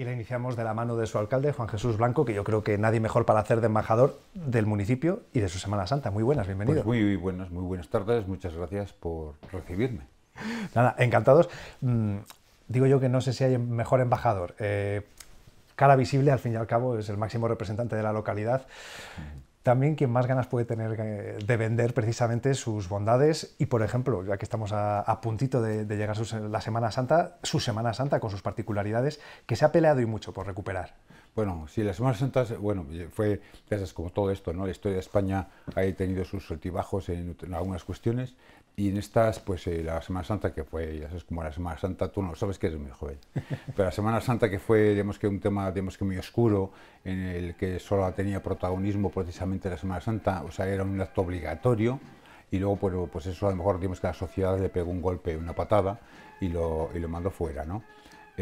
Y la iniciamos de la mano de su alcalde, Juan Jesús Blanco, que yo creo que nadie mejor para hacer de embajador del municipio y de su Semana Santa. Muy buenas, pues bienvenido. muy buenas, muy buenas tardes. Muchas gracias por recibirme. Nada, encantados. Mm, digo yo que no sé si hay mejor embajador. Eh, cara visible, al fin y al cabo, es el máximo representante de la localidad. Mm. También quien más ganas puede tener eh, de vender precisamente sus bondades y, por ejemplo, ya que estamos a, puntito de, llegar a la Semana Santa, su Semana Santa con sus particularidades, que se ha peleado y mucho por recuperar. Bueno, si la Semana Santa, bueno, eh, fue, ya como todo esto, ¿no? La historia de España ha tenido sus altibajos en algunas cuestiones, y en estas, pues eh, la Semana Santa, que fue, ya sabes, como la Semana Santa, tú no sabes que eres muy joven, pero la Semana Santa que fue, digamos que un tema, digamos que muy oscuro, en el que solo tenía protagonismo precisamente la Semana Santa, o sea, era un acto obligatorio, y luego, pues, pues eso a lo mejor, digamos que la sociedad le pegó un golpe, una patada, y lo, y lo mandó fuera, ¿no?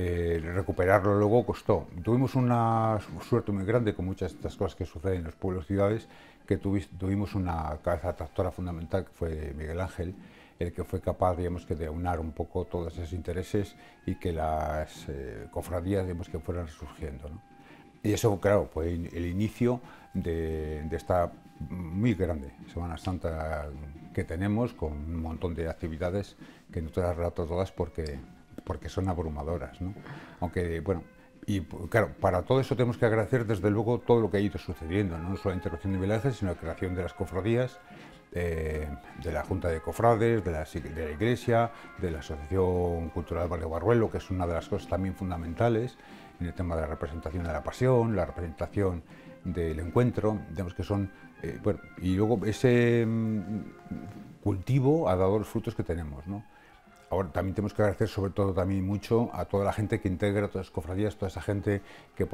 Eh, recuperarlo luego costó. Tuvimos una suerte muy grande con muchas de estas cosas que suceden en los pueblos y ciudades, que tuvimos una cabeza tractora fundamental, que fue Miguel Ángel, el que fue capaz, digamos, que de aunar un poco todos esos intereses y que las eh, cofradías, digamos, que fueran surgiendo Y eso, claro, fue el inicio de, de esta muy grande Semana Santa que tenemos, con un montón de actividades que no te las relato todas porque porque son abrumadoras. ¿no? Aunque, bueno, y claro, para todo eso tenemos que agradecer desde luego todo lo que ha ido sucediendo, no, solo la interrupción de Velázquez, sino la creación de las cofradías, eh, de la Junta de Cofrades, de la, Iglesia, de la Asociación Cultural Valle Barruelo, que es una de las cosas también fundamentales en el tema de la representación de la pasión, la representación del encuentro, que son, eh, bueno, y luego ese mm, cultivo ha dado los frutos que tenemos, ¿no? Ahora también tenemos que agradecer sobre todo también mucho a toda la gente que integra todas las cofradías, toda esa gente que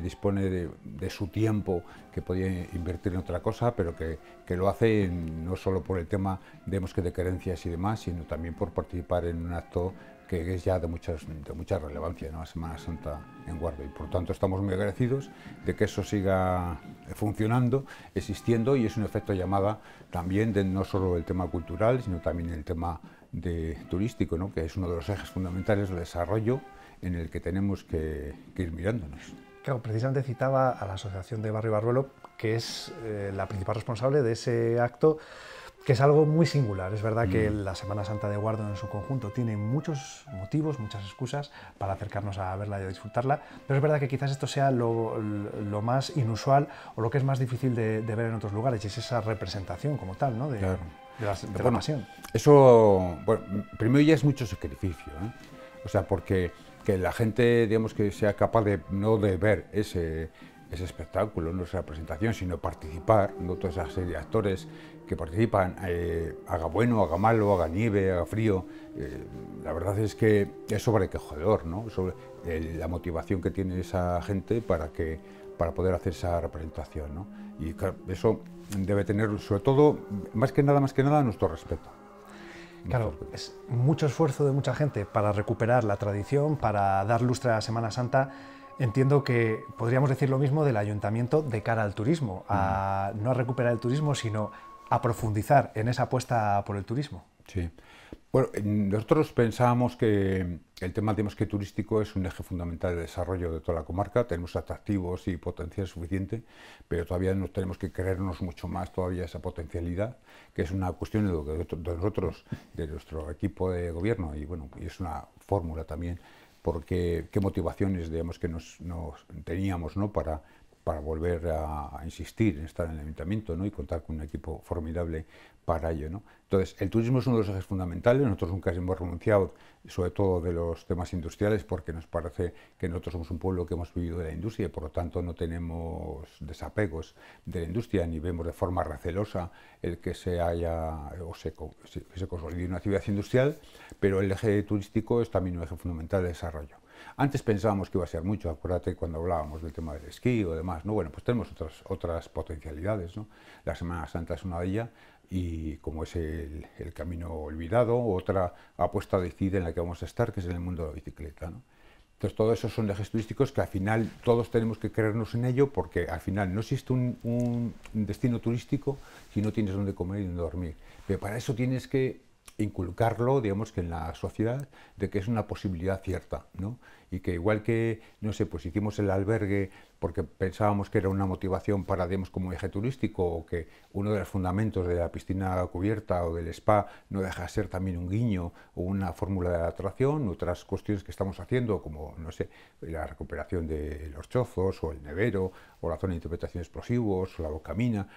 dispone de, su tiempo, que podía invertir en otra cosa, pero que, lo hace no solo por el tema de que de querencias y demás, sino también por participar en un acto que es ya de, muchas, mucha relevancia, ¿no? la Semana Santa en Guardo. Y por tanto estamos muy agradecidos de que eso siga funcionando, existiendo y es un efecto llamada también de no solo el tema cultural, sino también el tema de, turístico, ¿no? que es uno de los ejes fundamentales del desarrollo en el que tenemos que, ir mirándonos. Claro, precisamente citaba a la Asociación de Barrio Baruelo, que es eh, la principal responsable de ese acto, que es algo muy singular. Es verdad que mm. la Semana Santa de Guardo en su conjunto tiene muchos motivos, muchas excusas para acercarnos a verla y a disfrutarla, pero es verdad que quizás esto sea lo, más inusual o lo que es más difícil de, ver en otros lugares, y es esa representación como tal, ¿no? De, claro de Eso, bueno, primero ya es mucho sacrificio, ¿eh? o sea, porque que la gente, digamos, que sea capaz de no de ver ese, ese espectáculo, no esa presentación, sino participar, no toda esa serie de actores que participan, eh, haga bueno, haga malo, haga nieve, haga frío, eh, la verdad es que es sobrequejador, ¿no? Sobre la motivación que tiene esa gente para que para poder hacer esa representación, ¿no? Y claro, eso debe tener, sobre todo, más que nada, más que nada, nuestro respeto. Claro, es mucho esfuerzo de mucha gente para recuperar la tradición, para dar lustre a Semana Santa. Entiendo que podríamos decir lo mismo del ayuntamiento de cara al turismo, a mm. no a recuperar el turismo, sino a profundizar en esa apuesta por el turismo. Sí. Bueno, nosotros pensábamos que el tema que turístico es un eje fundamental de desarrollo de toda la comarca. Tenemos atractivos y potencial suficiente, pero todavía nos tenemos que creernos mucho más todavía esa potencialidad, que es una cuestión de, lo nosotros, de nuestro equipo de gobierno, y bueno, y es una fórmula también, porque qué motivaciones que nos, teníamos ¿no? para para volver a, insistir en estar en el ayuntamiento ¿no? y contar con un equipo formidable para ello. Entonces, el turismo es uno de los ejes fundamentales, nosotros nunca hemos renunciado, sobre todo de los temas industriales, porque nos parece que nosotros somos un pueblo que hemos vivido de la industria y por lo tanto no tenemos desapegos de la industria ni vemos de forma recelosa el que se haya o se, se, se una actividad industrial, pero el eje turístico es también un eje fundamental de desarrollo. Antes pensábamos que iba a ser mucho, acuérdate cuando hablábamos del tema del esquí o demás, ¿no? Bueno, pues tenemos otras, otras potencialidades, ¿no? La Semana Santa es una de ellas y como es el, camino olvidado, otra apuesta decidida en la que vamos a estar, que es en el mundo de la bicicleta, Entonces, todos esos ejes turísticos que al final todos tenemos que creernos en ello porque al final no existe un, destino turístico si no tienes dónde comer y dónde dormir. Pero para eso tienes que inculcarlo, digamos que en la sociedad, de que es una posibilidad cierta, ¿no? Y que igual que, no sé, pues hicimos el albergue porque pensábamos que era una motivación para, digamos, como eje turístico o que uno de los fundamentos de la piscina cubierta o del spa no deja de ser también un guiño o una fórmula de atracción, otras cuestiones que estamos haciendo, como, no sé, la recuperación de los chozos o el nevero o la zona de interpretación de explosivos o la bocamina,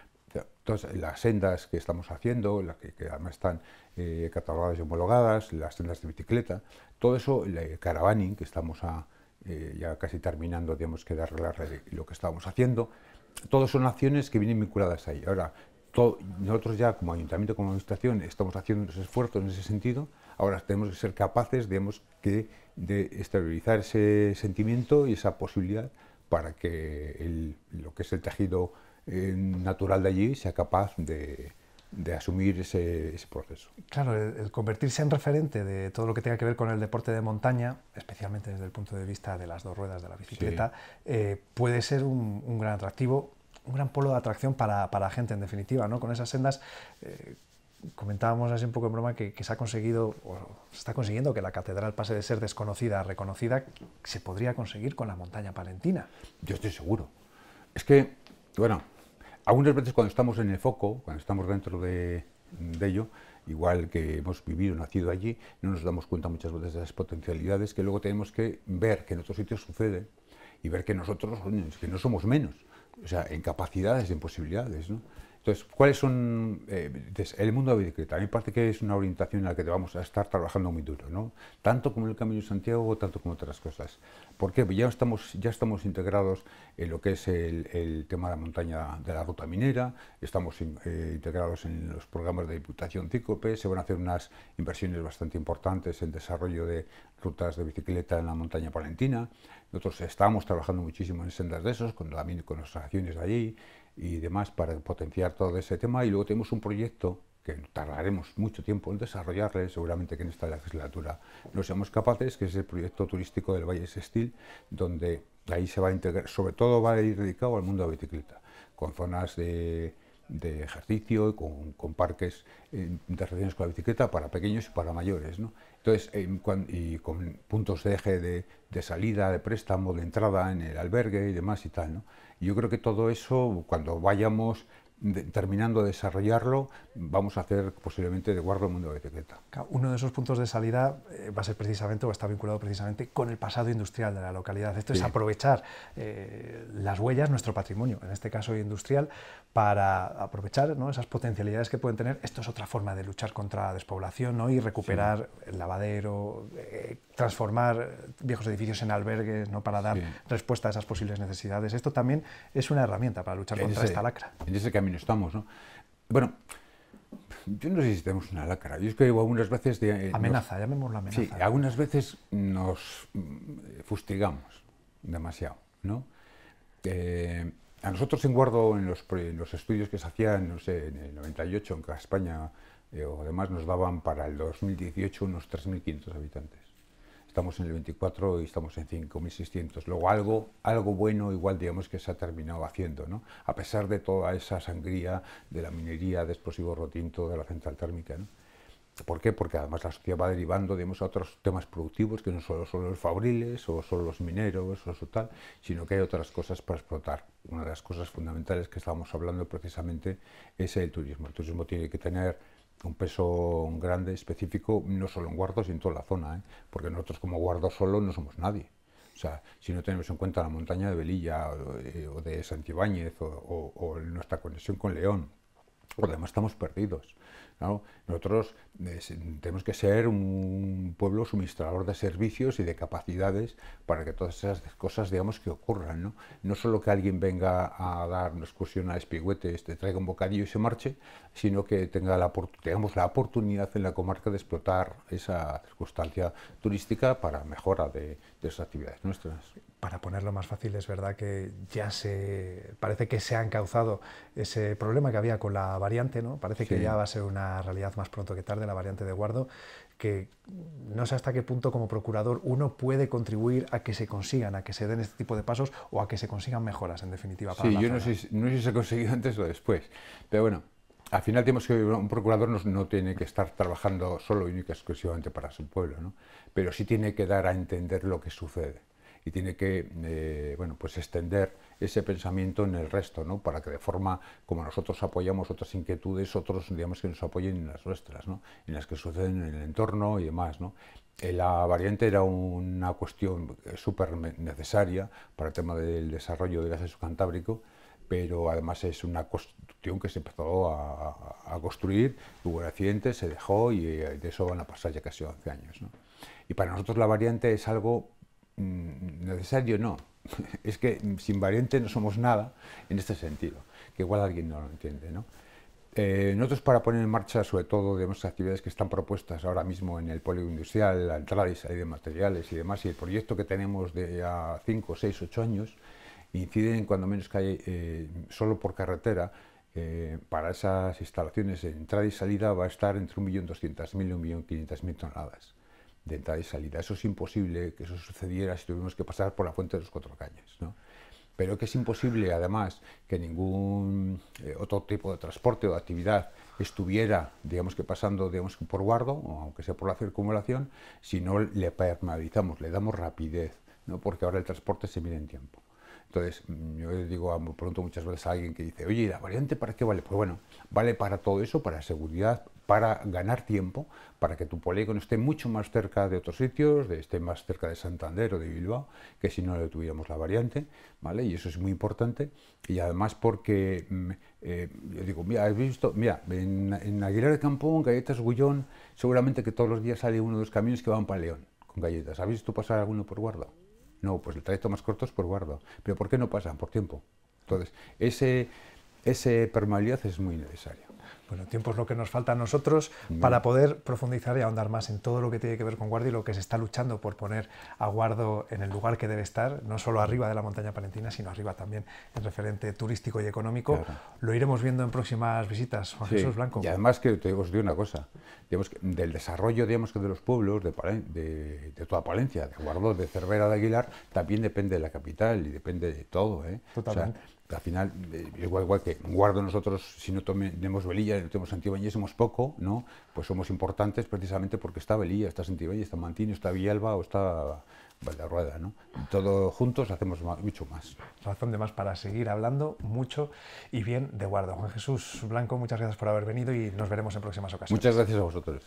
Todas las sendas que estamos haciendo, las que, además están eh, catalogadas y homologadas, las sendas de bicicleta, todo eso, el caravaning que estamos eh, ya casi terminando, digamos, que de arreglar lo que estábamos haciendo, todos son acciones que vienen vinculadas ahí. Ahora, nosotros ya como ayuntamiento, como administración, estamos haciendo unos esfuerzos en ese sentido, ahora tenemos que ser capaces, digamos, de estabilizar ese sentimiento y esa posibilidad para que lo que es el tejido eh, natural de allí sea capaz de, asumir ese, proceso. Claro, el, convertirse en referente de todo lo que tenga que ver con el deporte de montaña, especialmente desde el punto de vista de las dos ruedas de la bicicleta, eh, puede ser un, gran atractivo, un gran polo de atracción para, la gente en definitiva, ¿no? Con esas sendas... Eh, comentábamos hace un poco en broma que, que, se ha conseguido, o se está consiguiendo que la catedral pase de ser desconocida a reconocida, se podría conseguir con la montaña palentina. Yo estoy seguro. Es que, bueno, algunas veces cuando estamos en el foco, cuando estamos dentro de, ello, igual que hemos vivido, nacido allí, no nos damos cuenta muchas veces de las potencialidades que luego tenemos que ver que en otros sitios sucede y ver que nosotros que no somos menos, o sea, en capacidades, en posibilidades. Entonces, ¿cuáles son eh, el mundo de bicicleta? A mí me parece que es una orientación en la que vamos a estar trabajando muy duro, ¿no? Tanto como el Camino de Santiago, tanto como otras cosas. Porque pues ya estamos, ya estamos integrados en lo que es el, tema de la montaña de la ruta minera, estamos eh, integrados en los programas de Diputación Cícope, se van a hacer unas inversiones bastante importantes en desarrollo de rutas de bicicleta en la montaña palentina. Nosotros estamos trabajando muchísimo en sendas de esos, con, con las acciones de allí y demás para potenciar todo ese tema. Y luego tenemos un proyecto que tardaremos mucho tiempo en desarrollarle, seguramente que en esta legislatura no seamos capaces, que es el proyecto turístico del Valle Sestil, donde ahí se va a integrar, sobre todo va a ir dedicado al mundo de la bicicleta, con zonas de, de ejercicio con, con parques eh, de relaciones con la bicicleta para pequeños y para mayores. ¿no? Entonces, y con puntos de eje de, de, salida, de préstamo, de entrada en el albergue y demás y tal. ¿no? Yo creo que todo eso, cuando vayamos terminando de desarrollarlo, vamos a hacer posiblemente de guardo mundo de la etiqueta. Uno de esos puntos de salida eh, va a ser precisamente, o está vinculado precisamente, con el pasado industrial de la localidad. Esto es aprovechar eh, las huellas, nuestro patrimonio, en este caso industrial, para aprovechar esas potencialidades que pueden tener. Esto es otra forma de luchar contra la despoblación y recuperar el lavadero, eh, transformar viejos edificios en albergues ¿no? para dar respuesta a esas posibles necesidades. Esto también es una herramienta para luchar contra esta lacra. En ese camino estamos, ¿no? Bueno, yo no sé si tenemos una lacra. Yo es que algunas veces... De, eh, amenaza, nos, llamemos la amenaza. Sí, algunas veces nos mm, fustigamos demasiado, ¿no? Eh, a nosotros en Guardo, en los, estudios que se hacían, no sé, en el 98, en España eh, o demás, nos daban para el 2018 unos 3.500 habitantes estamos en el 24 y estamos en 5.600. Luego algo, algo bueno igual digamos que se ha terminado haciendo, ¿no? a pesar de toda esa sangría de la minería de explosivos rotinto de la central térmica. ¿no? ¿Por qué? Porque además la sociedad va derivando digamos, a otros temas productivos que no solo son los fabriles o solo los mineros o eso tal, sino que hay otras cosas para explotar. Una de las cosas fundamentales que estábamos hablando precisamente es el turismo. El turismo tiene que tener un peso grande, específico, no solo en Guardo, sino en toda la zona, ¿eh? porque nosotros como Guardo solo no somos nadie. O sea, si no tenemos en cuenta la montaña de Belilla, o, de Santibáñez o nuestra conexión con León, por demás estamos perdidos. Nosotros tenemos que ser un pueblo suministrador de servicios y de capacidades para que todas esas cosas, digamos, que ocurran. No, no solo que alguien venga a dar una excursión a Espigüetes, te traiga un bocadillo y se marche, sino que tenga la, tengamos la oportunidad en la comarca de explotar esa circunstancia turística para mejora de, de esas actividades nuestras para ponerlo más fácil, es verdad que ya se parece que se ha encauzado ese problema que había con la variante, ¿no? Parece que ya va a ser una realidad más pronto que tarde la variante de Guardo, que no sé hasta qué punto como procurador uno puede contribuir a que se consigan, a que se den este tipo de pasos o a que se consigan mejoras, en definitiva. sí, yo no sé, si se ha conseguido antes o después, pero bueno, al final tenemos que un procurador no, tiene que estar trabajando solo y exclusivamente para su pueblo, ¿no? pero sí tiene que dar a entender lo que sucede y tiene que eh, bueno, pues extender ese pensamiento en el resto, ¿no? para que de forma como nosotros apoyamos otras inquietudes, otros digamos que nos apoyen en las nuestras, ¿no? en las que suceden en el entorno y demás. ¿no? Eh, la variante era una cuestión súper necesaria para el tema del desarrollo del acceso cantábrico, pero además es una cuestión que se empezó a, construir, hubo el accidente, se dejó y eh, de eso van a pasar ya casi 11 años. ¿no? Y para nosotros la variante es algo Mm, necesario no. Es que sin variante no somos nada en este sentido, que igual alguien no lo entiende. ¿no? Eh, nosotros para poner en marcha sobre todo de nuestras actividades que están propuestas ahora mismo en el polio industrial, la entrada y salida de materiales y demás, y el proyecto que tenemos de ya 5, 6, 8 años, inciden cuando menos que hay eh, solo por carretera, eh, para esas instalaciones de entrada y salida va a estar entre 1.200.000 y 1.500.000 toneladas de entrada y salida. Eso es imposible que eso sucediera si tuvimos que pasar por la fuente de los cuatro cañas. Pero que es imposible, además, que ningún eh, otro tipo de transporte o de actividad estuviera, digamos que pasando digamos, por guardo, o aunque sea por la circunvalación, si no le permeabilizamos, le damos rapidez, ¿no? porque ahora el transporte se mide en tiempo. Entonces, mm, yo digo a, pronto muchas veces a alguien que dice, oye, ¿y la variante para qué vale? Pues bueno, vale para todo eso, para seguridad, para ganar tiempo, para que tu polígono esté mucho más cerca de otros sitios, de, esté más cerca de Santander o de Bilbao, que si no le tuviéramos la variante, ¿vale? Y eso es muy importante. Y además porque, mm, eh, yo digo, mira, has visto, mira, en, Aguilar de Campón, Galletas Gullón, seguramente que todos los días sale uno de los camiones que van para León con galletas. ¿Has visto pasar alguno por guarda? No, pues el trayecto más corto es por Guardo. ¿Pero por qué no pasan? Por tiempo. Entonces, ese, ese permeabilidad es muy necesario. Bueno, tiempo es lo que nos falta a nosotros para poder profundizar y ahondar más en todo lo que tiene que ver con Guardia y lo que se está luchando por poner a Guardo en el lugar que debe estar, no solo arriba de la montaña palentina, sino arriba también en referente turístico y económico. Lo iremos viendo en próximas visitas, Juan Jesús Blanco. Y además que te os digo una cosa, digamos del desarrollo digamos que de los pueblos de, toda Palencia, de Guardo, de Cervera, de Aguilar, también depende de la capital y depende de todo. ¿eh? Totalmente al final, eh, igual, igual que guardo nosotros, si no tomemos Velilla, no tenemos Santibáñez, somos poco, ¿no? Pues somos importantes precisamente porque está Belilla, está Santibáñez, está Mantín, está Villalba o está Valderrueda, ¿no? Todos juntos hacemos mucho más. Razón de más para seguir hablando mucho y bien de guardo. Juan Jesús Blanco, muchas gracias por haber venido y nos veremos en próximas ocasiones. Muchas gracias a vosotros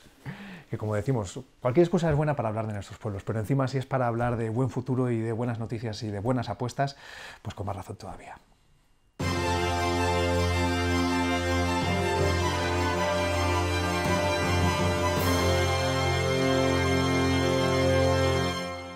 que como decimos, cualquier excusa es buena para hablar de nuestros pueblos, pero encima si es para hablar de buen futuro y de buenas noticias y de buenas apuestas, pues con más razón todavía.